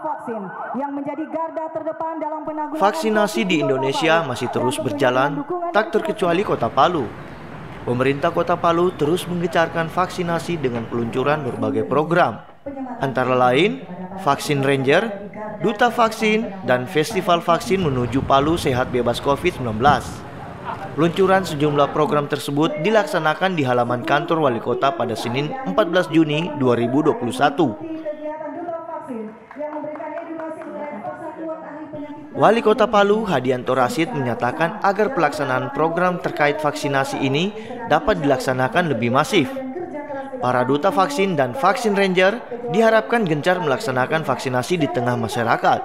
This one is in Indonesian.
vaksin yang menjadi garda terdepan dalam penanggulangan Vaksinasi di Indonesia masih terus berjalan tak terkecuali Kota Palu. Pemerintah Kota Palu terus menggecarkan vaksinasi dengan peluncuran berbagai program antara lain vaksin ranger, duta vaksin, dan festival vaksin menuju Palu Sehat Bebas COVID-19. Peluncuran sejumlah program tersebut dilaksanakan di halaman kantor wali kota pada Senin 14 Juni 2021. Wali Kota Palu Hadianto Rasid menyatakan agar pelaksanaan program terkait vaksinasi ini dapat dilaksanakan lebih masif. Para duta vaksin dan vaksin ranger diharapkan gencar melaksanakan vaksinasi di tengah masyarakat.